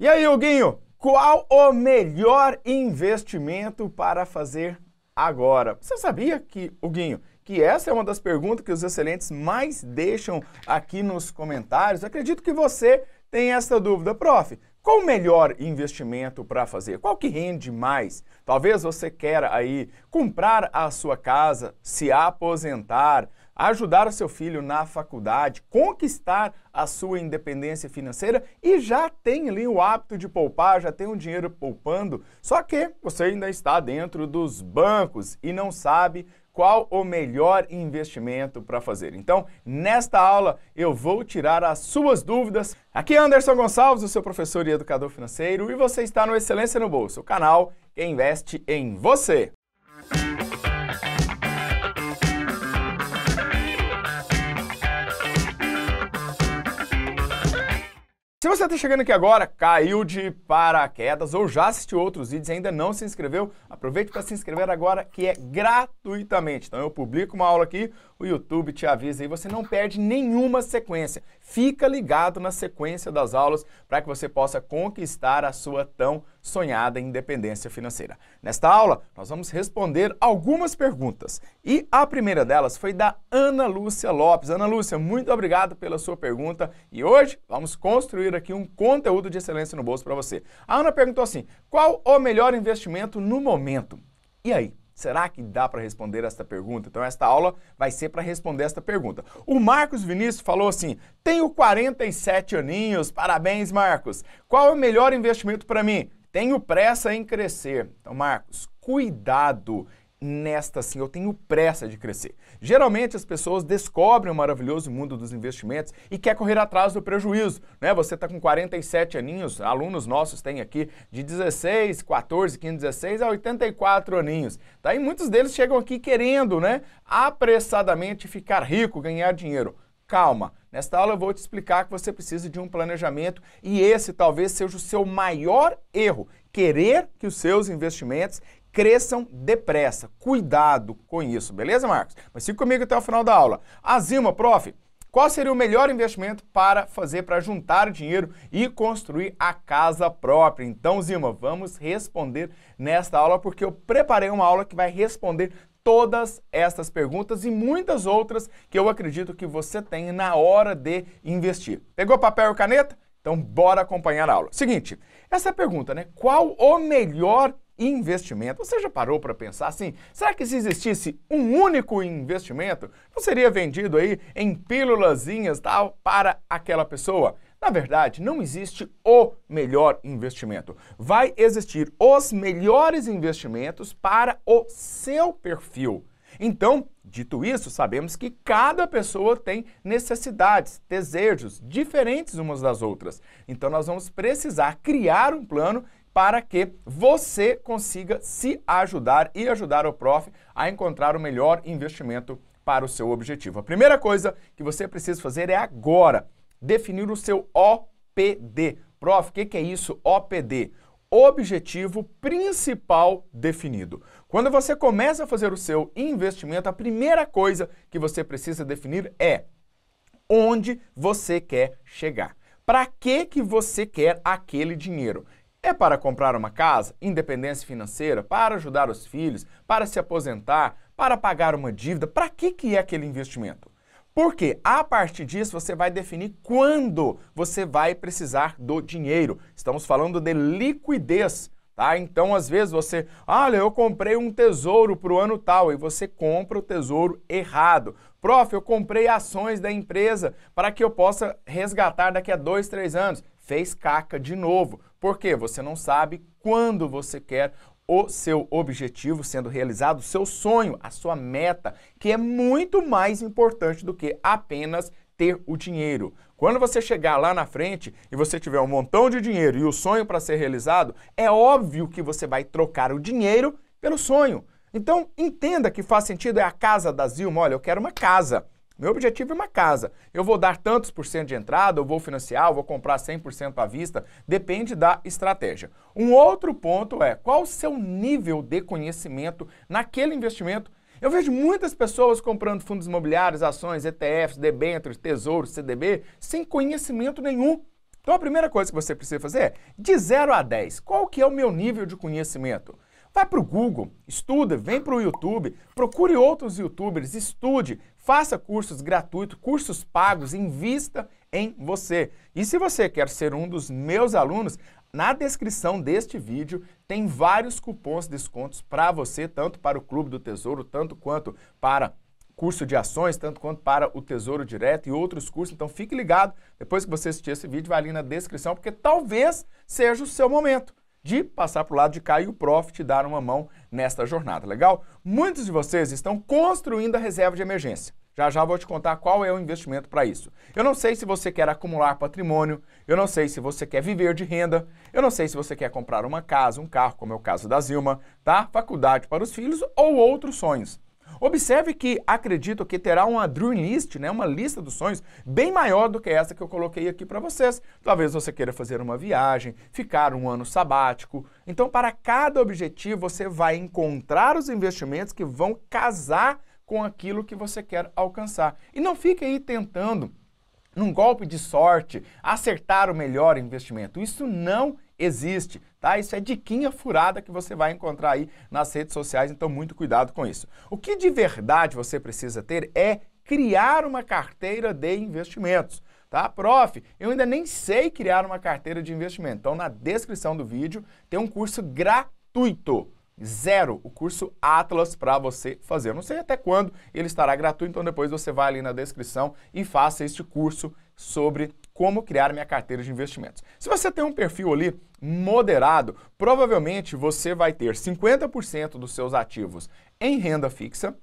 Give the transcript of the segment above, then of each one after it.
E aí, Huguinho, qual o melhor investimento para fazer agora? Você sabia que, Huguinho, que essa é uma das perguntas que os excelentes mais deixam aqui nos comentários? acredito que você tem essa dúvida, prof. Qual o melhor investimento para fazer? Qual que rende mais? Talvez você queira aí comprar a sua casa, se aposentar, ajudar o seu filho na faculdade, conquistar a sua independência financeira e já tem ali o hábito de poupar, já tem o um dinheiro poupando, só que você ainda está dentro dos bancos e não sabe qual o melhor investimento para fazer. Então, nesta aula eu vou tirar as suas dúvidas. Aqui é Anderson Gonçalves, o seu professor e educador financeiro, e você está no Excelência no Bolso, o canal que investe em você. Se você está chegando aqui agora, caiu de paraquedas ou já assistiu outros vídeos e ainda não se inscreveu, aproveite para se inscrever agora que é gratuitamente. Então eu publico uma aula aqui, o YouTube te avisa e você não perde nenhuma sequência. Fica ligado na sequência das aulas para que você possa conquistar a sua tão sonhada independência financeira. Nesta aula, nós vamos responder algumas perguntas. E a primeira delas foi da Ana Lúcia Lopes. Ana Lúcia, muito obrigado pela sua pergunta e hoje vamos construir aqui um conteúdo de excelência no bolso para você. A Ana perguntou assim: qual o melhor investimento no momento? E aí? Será que dá para responder esta pergunta? Então, esta aula vai ser para responder esta pergunta. O Marcos Vinícius falou assim: tenho 47 aninhos, parabéns, Marcos. Qual é o melhor investimento para mim? Tenho pressa em crescer. Então, Marcos, cuidado nesta sim, eu tenho pressa de crescer. Geralmente as pessoas descobrem o maravilhoso mundo dos investimentos e quer correr atrás do prejuízo, né? Você está com 47 aninhos, alunos nossos têm aqui de 16, 14, 15, 16 a 84 aninhos. Tá? E muitos deles chegam aqui querendo, né, apressadamente ficar rico, ganhar dinheiro. Calma, Nesta aula eu vou te explicar que você precisa de um planejamento e esse talvez seja o seu maior erro, querer que os seus investimentos cresçam depressa. Cuidado com isso, beleza, Marcos? Mas fica comigo até o final da aula. Azima, prof, qual seria o melhor investimento para fazer para juntar dinheiro e construir a casa própria? Então, Zima, vamos responder nesta aula porque eu preparei uma aula que vai responder todas estas perguntas e muitas outras que eu acredito que você tem na hora de investir. Pegou papel e caneta? Então, bora acompanhar a aula. Seguinte, essa pergunta, né? Qual o melhor investimento. Você já parou para pensar assim? Será que se existisse um único investimento, não seria vendido aí em pílulazinhas tal para aquela pessoa? Na verdade, não existe o melhor investimento. Vai existir os melhores investimentos para o seu perfil. Então, dito isso, sabemos que cada pessoa tem necessidades, desejos diferentes umas das outras. Então, nós vamos precisar criar um plano para que você consiga se ajudar e ajudar o prof a encontrar o melhor investimento para o seu objetivo. A primeira coisa que você precisa fazer é agora definir o seu OPD. Prof, o que, que é isso, OPD? objetivo principal definido. Quando você começa a fazer o seu investimento, a primeira coisa que você precisa definir é onde você quer chegar. Para que que você quer aquele dinheiro? É para comprar uma casa, independência financeira, para ajudar os filhos, para se aposentar, para pagar uma dívida? Para que, que é aquele investimento? Porque a partir disso você vai definir quando você vai precisar do dinheiro. Estamos falando de liquidez. Tá? Então, às vezes você, olha, eu comprei um tesouro para o ano tal, e você compra o tesouro errado. Prof, eu comprei ações da empresa para que eu possa resgatar daqui a dois, três anos. Fez caca de novo. Porque você não sabe quando você quer o seu objetivo sendo realizado, o seu sonho, a sua meta, que é muito mais importante do que apenas ter o dinheiro. Quando você chegar lá na frente e você tiver um montão de dinheiro e o sonho para ser realizado, é óbvio que você vai trocar o dinheiro pelo sonho. Então, entenda que faz sentido é a casa da Zilma, olha, eu quero uma casa. Meu objetivo é uma casa. Eu vou dar tantos por cento de entrada, eu vou financiar, eu vou comprar 100% à vista, depende da estratégia. Um outro ponto é qual o seu nível de conhecimento naquele investimento. Eu vejo muitas pessoas comprando fundos imobiliários, ações, ETFs, debêntures, tesouros, CDB, sem conhecimento nenhum. Então a primeira coisa que você precisa fazer é, de 0 a 10, qual que é o meu nível de conhecimento? Vai para o Google, estuda, vem para o YouTube, procure outros youtubers, estude, Faça cursos gratuitos, cursos pagos, invista em você. E se você quer ser um dos meus alunos, na descrição deste vídeo tem vários cupons de descontos para você, tanto para o Clube do Tesouro, tanto quanto para curso de ações, tanto quanto para o Tesouro Direto e outros cursos. Então fique ligado, depois que você assistir esse vídeo, vai ali na descrição, porque talvez seja o seu momento de passar para o lado de cá e o Prof te dar uma mão nesta jornada, legal? Muitos de vocês estão construindo a reserva de emergência. Já já vou te contar qual é o investimento para isso. Eu não sei se você quer acumular patrimônio, eu não sei se você quer viver de renda, eu não sei se você quer comprar uma casa, um carro, como é o caso da Zilma, tá? Faculdade para os filhos ou outros sonhos. Observe que acredito que terá uma dream list, né, uma lista dos sonhos bem maior do que essa que eu coloquei aqui para vocês. Talvez você queira fazer uma viagem, ficar um ano sabático. Então, para cada objetivo, você vai encontrar os investimentos que vão casar com aquilo que você quer alcançar. E não fique aí tentando, num golpe de sorte, acertar o melhor investimento. Isso não existe, tá? Isso é diquinha furada que você vai encontrar aí nas redes sociais, então muito cuidado com isso. O que de verdade você precisa ter é criar uma carteira de investimentos. Tá, prof, eu ainda nem sei criar uma carteira de investimento. Então, na descrição do vídeo tem um curso gratuito zero o curso Atlas para você fazer. Eu não sei até quando ele estará gratuito, então depois você vai ali na descrição e faça este curso sobre como criar minha carteira de investimentos. Se você tem um perfil ali moderado, provavelmente você vai ter 50% dos seus ativos em renda fixa,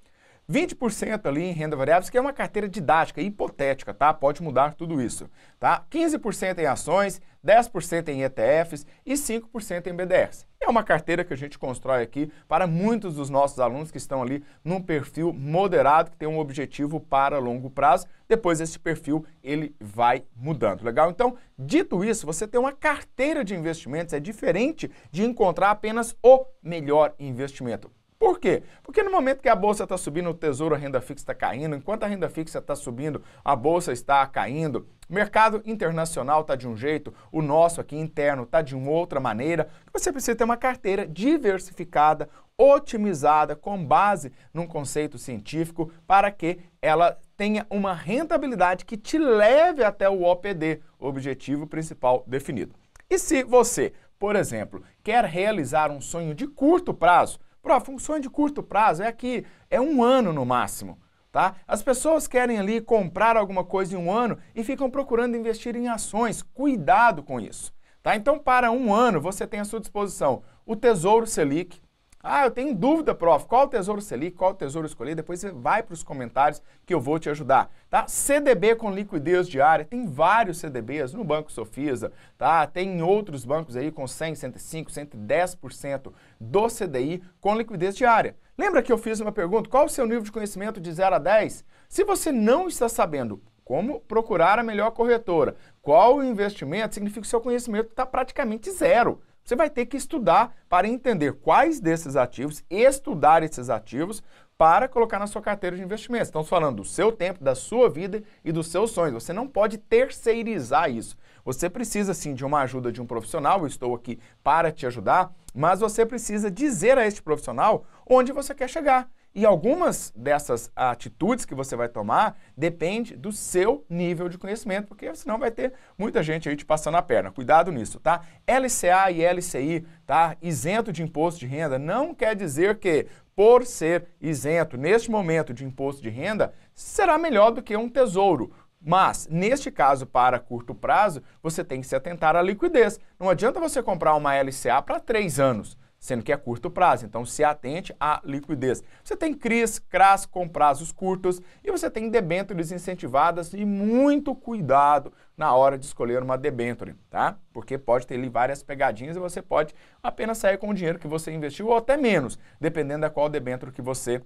20% ali em renda variável, que é uma carteira didática, hipotética, tá? Pode mudar tudo isso, tá? 15% em ações, 10% em ETFs e 5% em BDRs. É uma carteira que a gente constrói aqui para muitos dos nossos alunos que estão ali num perfil moderado, que tem um objetivo para longo prazo. Depois esse perfil ele vai mudando, legal? Então, dito isso, você tem uma carteira de investimentos, é diferente de encontrar apenas o melhor investimento. Por quê? Porque no momento que a bolsa está subindo, o tesouro, a renda fixa está caindo, enquanto a renda fixa está subindo, a bolsa está caindo. O mercado internacional está de um jeito, o nosso aqui interno está de uma outra maneira. Você precisa ter uma carteira diversificada, otimizada, com base num conceito científico, para que ela tenha uma rentabilidade que te leve até o OPD, objetivo principal definido. E se você, por exemplo, quer realizar um sonho de curto prazo, Pro, funções de curto prazo é aqui, é um ano no máximo. Tá? As pessoas querem ali comprar alguma coisa em um ano e ficam procurando investir em ações. Cuidado com isso. Tá? Então, para um ano, você tem à sua disposição o Tesouro Selic, ah, eu tenho dúvida, prof. Qual o tesouro Selic? Qual o tesouro escolher? Depois você vai para os comentários que eu vou te ajudar, tá? CDB com liquidez diária. Tem vários CDBs no Banco Sofisa, tá? Tem outros bancos aí com 100, 105, 110% do CDI com liquidez diária. Lembra que eu fiz uma pergunta? Qual o seu nível de conhecimento de 0 a 10? Se você não está sabendo como procurar a melhor corretora, qual o investimento, significa que o seu conhecimento está praticamente zero. Você vai ter que estudar para entender quais desses ativos, estudar esses ativos para colocar na sua carteira de investimentos. Estamos falando do seu tempo, da sua vida e dos seus sonhos. Você não pode terceirizar isso. Você precisa sim de uma ajuda de um profissional, eu estou aqui para te ajudar, mas você precisa dizer a este profissional onde você quer chegar. E algumas dessas atitudes que você vai tomar depende do seu nível de conhecimento, porque senão vai ter muita gente aí te passando a perna. Cuidado nisso, tá? LCA e LCI, tá? Isento de imposto de renda não quer dizer que por ser isento neste momento de imposto de renda, será melhor do que um tesouro. Mas, neste caso, para curto prazo, você tem que se atentar à liquidez. Não adianta você comprar uma LCA para três anos sendo que é curto prazo. Então, se atente à liquidez. Você tem CRIs, CRAS com prazos curtos e você tem debêntures incentivadas e muito cuidado na hora de escolher uma debênture, tá? Porque pode ter ali várias pegadinhas e você pode apenas sair com o dinheiro que você investiu ou até menos, dependendo da qual debênture que você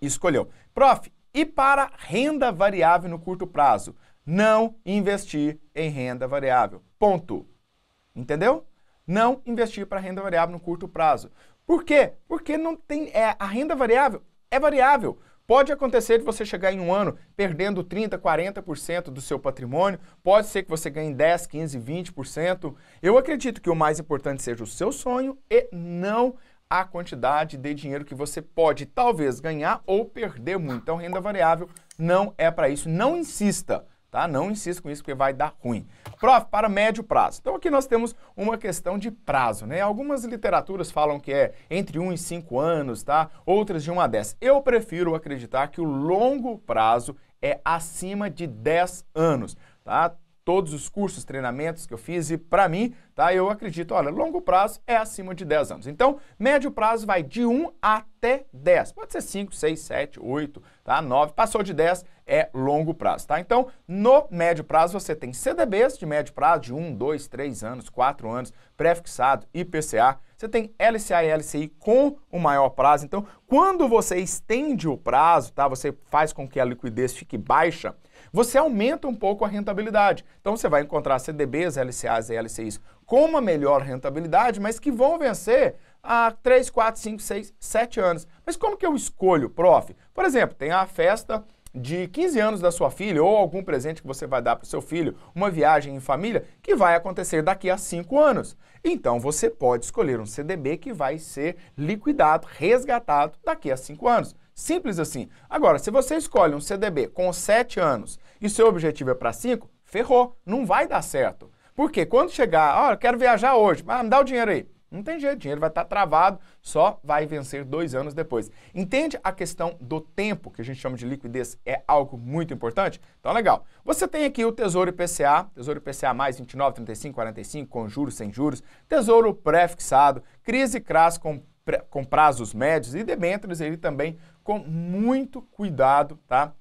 escolheu. Prof, e para renda variável no curto prazo? Não investir em renda variável. Ponto. Entendeu? não investir para renda variável no curto prazo. Por quê? Porque não tem, é, a renda variável é variável. Pode acontecer de você chegar em um ano perdendo 30%, 40% do seu patrimônio, pode ser que você ganhe 10%, 15%, 20%. Eu acredito que o mais importante seja o seu sonho e não a quantidade de dinheiro que você pode talvez ganhar ou perder muito. Então, renda variável não é para isso. Não insista tá? Não insista com isso porque vai dar ruim. Prof, para médio prazo. Então aqui nós temos uma questão de prazo, né? Algumas literaturas falam que é entre 1 e 5 anos, tá? Outras de 1 a 10. Eu prefiro acreditar que o longo prazo é acima de 10 anos, tá? Todos os cursos, treinamentos que eu fiz e para mim, tá? Eu acredito, olha, longo prazo é acima de 10 anos. Então, médio prazo vai de 1 até 10. Pode ser 5, 6, 7, 8, tá? 9. Passou de 10, é longo prazo, tá? Então, no médio prazo, você tem CDBs de médio prazo, de 1, 2, 3 anos, 4 anos, pré-fixado, IPCA. Você tem LCA e LCI com o maior prazo. Então, quando você estende o prazo, tá? Você faz com que a liquidez fique baixa, você aumenta um pouco a rentabilidade. Então, você vai encontrar CDBs, LCAs e LCIs com uma melhor rentabilidade, mas que vão vencer há 3, 4, 5, 6, 7 anos. Mas como que eu escolho, prof? Por exemplo, tem a festa de 15 anos da sua filha ou algum presente que você vai dar para o seu filho, uma viagem em família, que vai acontecer daqui a 5 anos. Então você pode escolher um CDB que vai ser liquidado, resgatado daqui a 5 anos. Simples assim. Agora, se você escolhe um CDB com 7 anos e seu objetivo é para 5, ferrou, não vai dar certo. Porque quando chegar, olha, ah, quero viajar hoje, mas ah, me dá o dinheiro aí. Não tem jeito, o dinheiro vai estar tá travado, só vai vencer dois anos depois. Entende a questão do tempo, que a gente chama de liquidez, é algo muito importante? Então, legal. Você tem aqui o Tesouro IPCA, Tesouro IPCA mais 29, 35, 45, com juros, sem juros, Tesouro pré-fixado, crise CRAS com, com prazos médios e debêntures ele também com muito cuidado, tá?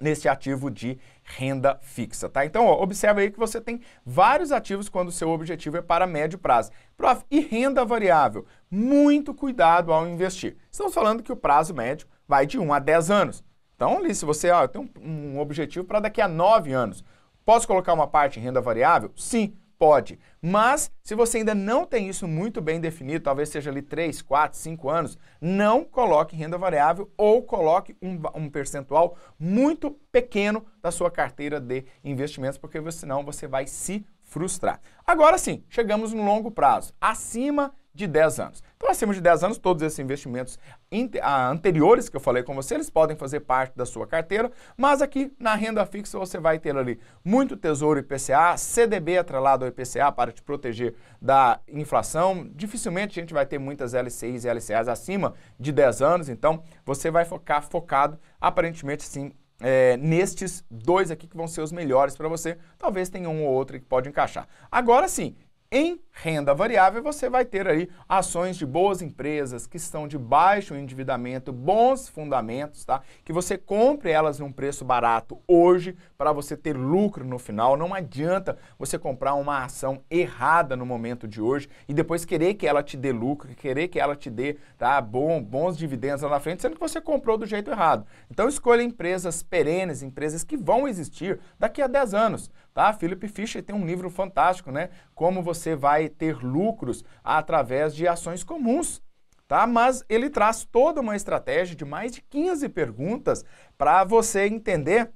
neste ativo de renda fixa, tá? Então, ó, observa aí que você tem vários ativos quando o seu objetivo é para médio prazo. Prof, e renda variável? Muito cuidado ao investir. Estamos falando que o prazo médio vai de 1 a 10 anos. Então, se você ó, tem um, um objetivo para daqui a 9 anos, posso colocar uma parte em renda variável? Sim. Pode. Mas, se você ainda não tem isso muito bem definido, talvez seja ali 3, 4, 5 anos, não coloque renda variável ou coloque um, um percentual muito pequeno da sua carteira de investimentos, porque senão você vai se frustrar. Agora sim, chegamos no longo prazo, acima de 10 anos. Então, acima de 10 anos, todos esses investimentos ah, anteriores que eu falei com você, eles podem fazer parte da sua carteira, mas aqui na renda fixa você vai ter ali muito tesouro IPCA, CDB atrelado ao IPCA para te proteger da inflação. Dificilmente a gente vai ter muitas LCIs e LCAs acima de 10 anos, então você vai focar focado aparentemente sim é, nestes dois aqui que vão ser os melhores para você. Talvez tenha um ou outro que pode encaixar. Agora sim, em renda variável, você vai ter aí ações de boas empresas que estão de baixo endividamento, bons fundamentos, tá? Que você compre elas num preço barato hoje para você ter lucro no final. Não adianta você comprar uma ação errada no momento de hoje e depois querer que ela te dê lucro, querer que ela te dê tá, bom, bons dividendos lá na frente, sendo que você comprou do jeito errado. Então escolha empresas perenes, empresas que vão existir daqui a 10 anos tá? Philip Fisher tem um livro fantástico, né? Como você vai ter lucros através de ações comuns, tá? Mas ele traz toda uma estratégia de mais de 15 perguntas para você entender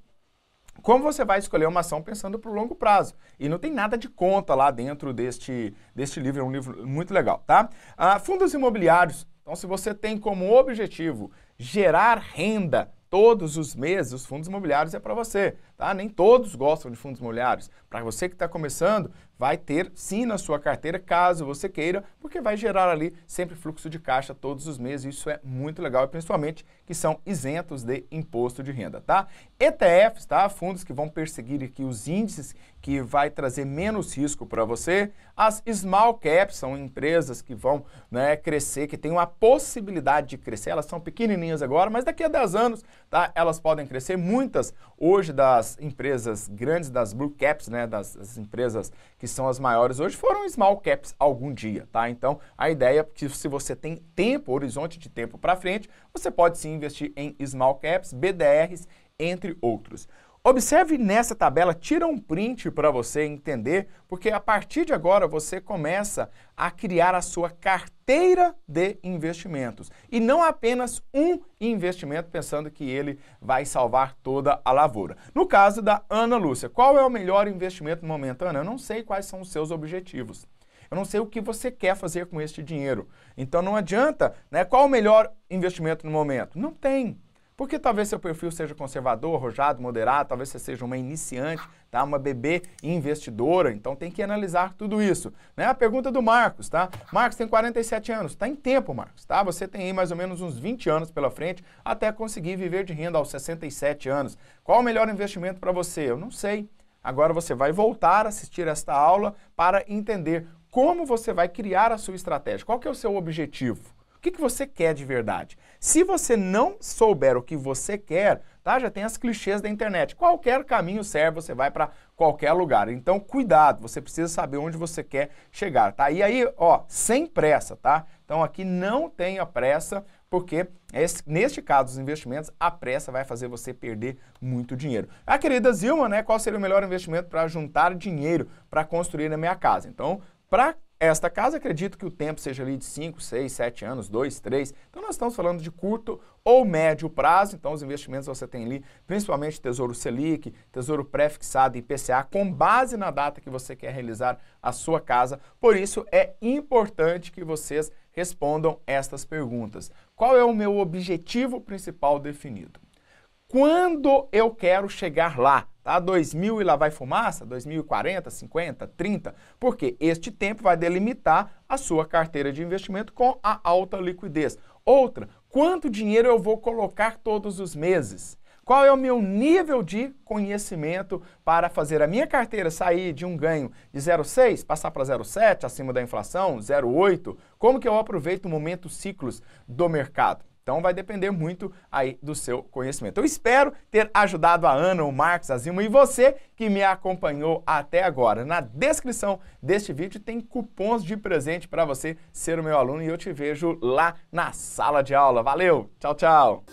como você vai escolher uma ação pensando para o longo prazo. E não tem nada de conta lá dentro deste, deste livro, é um livro muito legal, tá? Ah, fundos imobiliários. Então, se você tem como objetivo gerar renda todos os meses, os fundos imobiliários é para você. Tá? Nem todos gostam de fundos imobiliários. Para você que está começando, vai ter sim na sua carteira, caso você queira, porque vai gerar ali sempre fluxo de caixa todos os meses. Isso é muito legal, e principalmente que são isentos de imposto de renda, tá? ETFs, tá? Fundos que vão perseguir aqui os índices que vai trazer menos risco para você. As small caps são empresas que vão né, crescer, que têm uma possibilidade de crescer. Elas são pequenininhas agora, mas daqui a 10 anos tá? Elas podem crescer. Muitas hoje das empresas grandes, das blue caps, né, das, das, empresas que são as maiores hoje, foram small caps algum dia, tá? Então, a ideia é que se você tem tempo, horizonte de tempo para frente, você pode sim investir em small caps, BDRs, entre outros. Observe nessa tabela, tira um print para você entender, porque a partir de agora você começa a criar a sua carteira de investimentos. E não apenas um investimento pensando que ele vai salvar toda a lavoura. No caso da Ana Lúcia, qual é o melhor investimento no momento? Ana, eu não sei quais são os seus objetivos. Eu não sei o que você quer fazer com este dinheiro. Então não adianta, né? Qual o melhor investimento no momento? Não tem. Porque talvez seu perfil seja conservador, arrojado, moderado, talvez você seja uma iniciante, tá? uma bebê investidora, então tem que analisar tudo isso. Né? A pergunta do Marcos, tá? Marcos tem 47 anos, está em tempo, Marcos, tá? Você tem aí mais ou menos uns 20 anos pela frente até conseguir viver de renda aos 67 anos. Qual o melhor investimento para você? Eu não sei. Agora você vai voltar a assistir esta aula para entender como você vai criar a sua estratégia, qual que é o seu objetivo que, que você quer de verdade. Se você não souber o que você quer, tá? Já tem as clichês da internet. Qualquer caminho serve, você vai para qualquer lugar. Então, cuidado, você precisa saber onde você quer chegar, tá? E aí, ó, sem pressa, tá? Então, aqui não tenha pressa, porque esse, neste caso dos investimentos, a pressa vai fazer você perder muito dinheiro. A ah, querida Zilma, né, qual seria o melhor investimento para juntar dinheiro para construir na minha casa? Então, para esta casa, acredito que o tempo seja ali de 5, 6, 7 anos, 2, 3. Então nós estamos falando de curto ou médio prazo, então os investimentos você tem ali, principalmente Tesouro Selic, Tesouro Pré-Fixado e IPCA, com base na data que você quer realizar a sua casa. Por isso é importante que vocês respondam estas perguntas. Qual é o meu objetivo principal definido? quando eu quero chegar lá, tá? 2000 e lá vai fumaça, 2040, 50, 30, porque este tempo vai delimitar a sua carteira de investimento com a alta liquidez. Outra, quanto dinheiro eu vou colocar todos os meses? Qual é o meu nível de conhecimento para fazer a minha carteira sair de um ganho de 0,6, passar para 0,7, acima da inflação, 0,8? Como que eu aproveito o momento ciclos do mercado? Então vai depender muito aí do seu conhecimento. Eu espero ter ajudado a Ana, o Marcos, a Zilma e você que me acompanhou até agora. Na descrição deste vídeo tem cupons de presente para você ser o meu aluno e eu te vejo lá na sala de aula. Valeu, tchau, tchau!